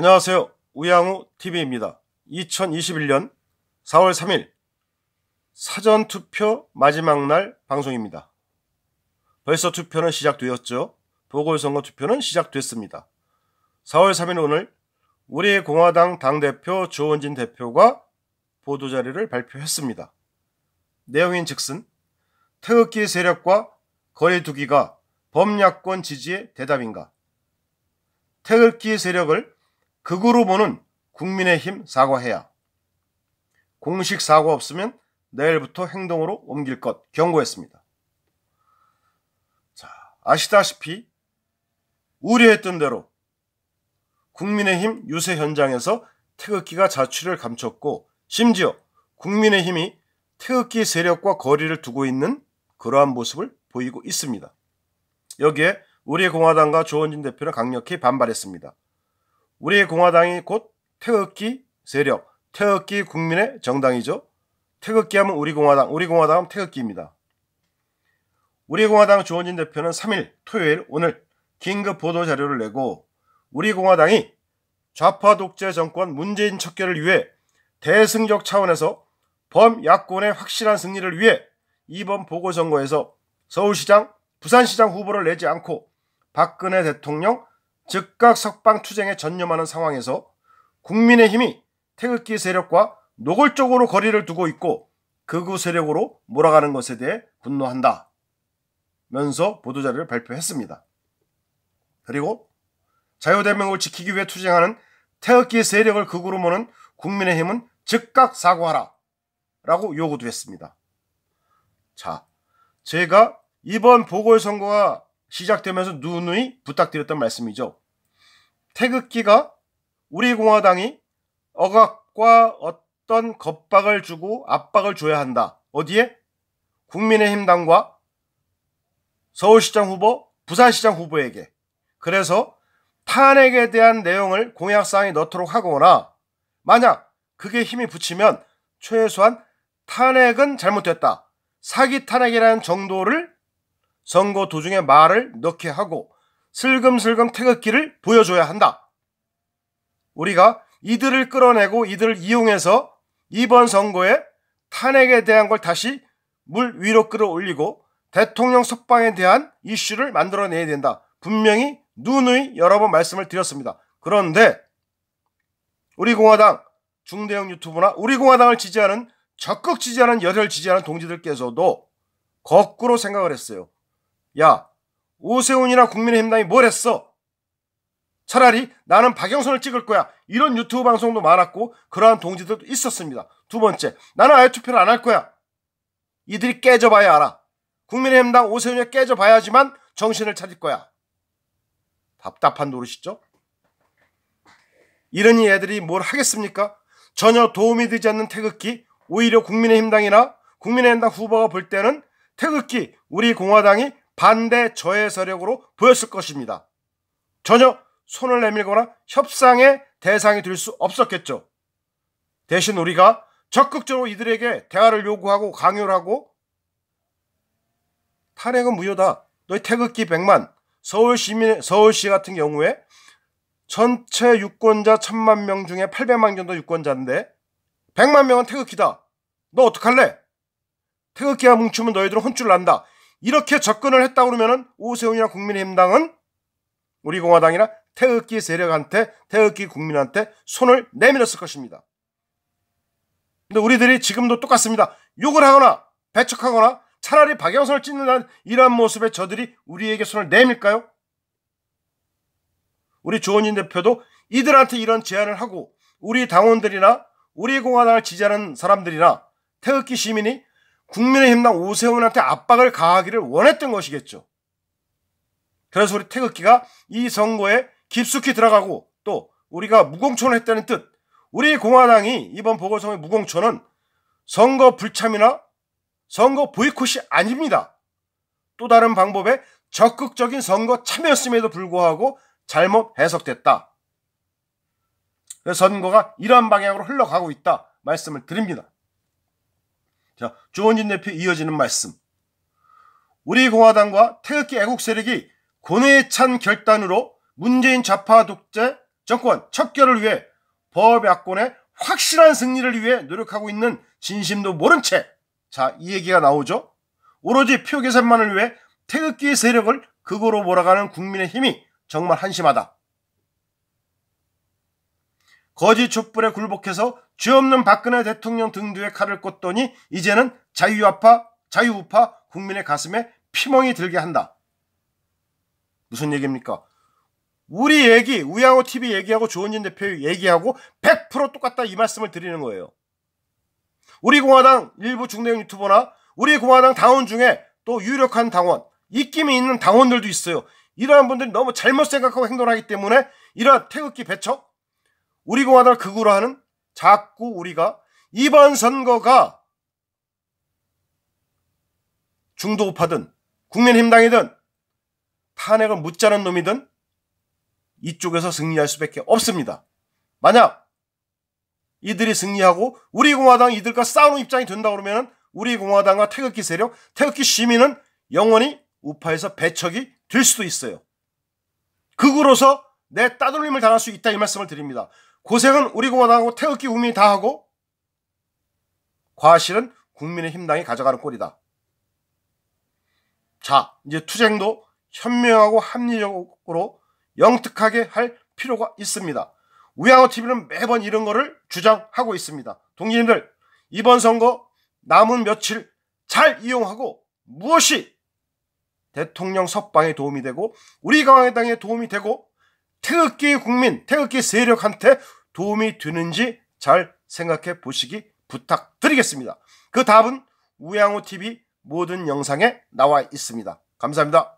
안녕하세요. 우양우 TV입니다. 2021년 4월 3일 사전투표 마지막 날 방송입니다. 벌써 투표는 시작되었죠. 보궐선거 투표는 시작됐습니다. 4월 3일 오늘 우리 공화당 당대표 조원진 대표가 보도자료를 발표했습니다. 내용인 즉슨 태극기 세력과 거리두기가 범야권 지지의 대답인가? 태극기 세력을 극으로 그 보는 국민의힘 사과해야. 공식 사과 없으면 내일부터 행동으로 옮길 것 경고했습니다. 자, 아시다시피 우려했던 대로 국민의힘 유세 현장에서 태극기가 자취를 감췄고 심지어 국민의힘이 태극기 세력과 거리를 두고 있는 그러한 모습을 보이고 있습니다. 여기에 우리 공화당과 조원진 대표는 강력히 반발했습니다. 우리 공화당이 곧 태극기 세력, 태극기 국민의 정당이죠. 태극기 하면 우리 공화당, 우리 공화당 하면 태극기입니다. 우리 공화당 조원진 대표는 3일 토요일 오늘 긴급 보도 자료를 내고 우리 공화당이 좌파 독재 정권 문재인 척결을 위해 대승적 차원에서 범야권의 확실한 승리를 위해 이번 보궐선거에서 서울시장, 부산시장 후보를 내지 않고 박근혜 대통령, 즉각 석방 투쟁에 전념하는 상황에서 국민의힘이 태극기 세력과 노골적으로 거리를 두고 있고 극우 세력으로 몰아가는 것에 대해 분노한다. 면서 보도자를 료 발표했습니다. 그리고 자유대명을 지키기 위해 투쟁하는 태극기 세력을 극으로 모는 국민의힘은 즉각 사과하라. 라고 요구도 했습니다. 자, 제가 이번 보궐선거가 시작되면서 누누이 부탁드렸던 말씀이죠. 태극기가 우리 공화당이 억압과 어떤 겁박을 주고 압박을 줘야 한다. 어디에? 국민의힘당과 서울시장 후보, 부산시장 후보에게. 그래서 탄핵에 대한 내용을 공약사항에 넣도록 하거나 만약 그게 힘이 붙이면 최소한 탄핵은 잘못됐다. 사기 탄핵이라는 정도를 선거 도중에 말을 넣게 하고 슬금슬금 태극기를 보여줘야 한다. 우리가 이들을 끌어내고 이들을 이용해서 이번 선거에 탄핵에 대한 걸 다시 물 위로 끌어올리고 대통령 석방에 대한 이슈를 만들어내야 된다. 분명히 누누이 여러 번 말씀을 드렸습니다. 그런데 우리 공화당 중대형 유튜브나 우리 공화당을 지지하는 적극 지지하는 열혈 지지하는 동지들께서도 거꾸로 생각을 했어요. 야, 오세훈이나 국민의힘당이 뭘 했어? 차라리 나는 박영선을 찍을 거야. 이런 유튜브 방송도 많았고 그러한 동지들도 있었습니다. 두 번째, 나는 아예 투표를 안 할 거야. 이들이 깨져봐야 알아. 국민의힘당 오세훈이 깨져봐야지만 정신을 차릴 거야. 답답한 노릇이죠? 이러니 애들이 뭘 하겠습니까? 전혀 도움이 되지 않는 태극기, 오히려 국민의힘당이나 국민의힘당 후보가 볼 때는 태극기, 우리 공화당이 반대 저해 세력으로 보였을 것입니다. 전혀 손을 내밀거나 협상의 대상이 될 수 없었겠죠. 대신 우리가 적극적으로 이들에게 대화를 요구하고 강요를 하고 탄핵은 무효다. 너희 태극기 100만, 서울 시민, 서울시 같은 경우에 전체 유권자 1000만 명 중에 800만 정도 유권자인데 100만 명은 태극기다. 너 어떡할래? 태극기가 뭉치면 너희들은 혼쭐 난다. 이렇게 접근을 했다고 그러면은 오세훈이나 국민의힘당은 우리 공화당이나 태극기 세력한테 태극기 국민한테 손을 내밀었을 것입니다. 근데 우리들이 지금도 똑같습니다. 욕을 하거나 배척하거나 차라리 박영선을 찢는 이런 모습에 저들이 우리에게 손을 내밀까요? 우리 조원진 대표도 이들한테 이런 제안을 하고 우리 당원들이나 우리 공화당을 지지하는 사람들이나 태극기 시민이 국민의힘당 오세훈한테 압박을 가하기를 원했던 것이겠죠. 그래서 우리 태극기가 이 선거에 깊숙이 들어가고 또 우리가 무공천을 했다는 뜻 우리 공화당이 이번 보궐선거의 무공천은 선거 불참이나 선거 보이콧이 아닙니다. 또 다른 방법의 적극적인 선거 참여였음에도 불구하고 잘못 해석됐다. 선거가 이러한 방향으로 흘러가고 있다 말씀을 드립니다. 자, 주원진 대표 이어지는 말씀. 우리 공화당과 태극기 애국 세력이 고뇌에 찬 결단으로 문재인 좌파 독재 정권 척결을 위해 법야권의 확실한 승리를 위해 노력하고 있는 진심도 모른 채 자, 이 얘기가 나오죠. 오로지 표 계산만을 위해 태극기 세력을 극으로 몰아가는 국민의 힘이 정말 한심하다. 거지 촛불에 굴복해서 죄 없는 박근혜 대통령 등뒤에 칼을 꽂더니 이제는 자유우파, 자유우파 국민의 가슴에 피멍이 들게 한다. 무슨 얘기입니까? 우리 얘기, 우양호 TV 얘기하고 조원진 대표 얘기하고 100% 똑같다 이 말씀을 드리는 거예요. 우리 공화당 일부 중대형 유튜버나 우리 공화당 당원 중에 또 유력한 당원, 입김이 있는 당원들도 있어요. 이러한 분들이 너무 잘못 생각하고 행동하기 때문에 이러한 태극기 배척, 우리 공화당을 극우로 하는 자꾸 우리가 이번 선거가 중도 우파든 국민힘당이든 탄핵을 묻자는 놈이든 이쪽에서 승리할 수밖에 없습니다. 만약 이들이 승리하고 우리 공화당 이들과 싸우는 입장이 된다 그러면 우리 공화당과 태극기 세력, 태극기 시민은 영원히 우파에서 배척이 될 수도 있어요. 극으로서 내 따돌림을 당할 수 있다 이 말씀을 드립니다. 고생은 우리 공화당하고 태극기 우민이 다 하고 과실은 국민의힘당이 가져가는 꼴이다. 자, 이제 투쟁도 현명하고 합리적으로 영특하게 할 필요가 있습니다. 우양호TV는 매번 이런 거를 주장하고 있습니다. 동지님들, 이번 선거 남은 며칠 잘 이용하고 무엇이 대통령 석방에 도움이 되고 우리 강화당에 도움이 되고 태극기 국민, 태극기 세력한테 도움이 되는지 잘 생각해 보시기 부탁드리겠습니다. 그 답은 우양호 TV 모든 영상에 나와 있습니다. 감사합니다.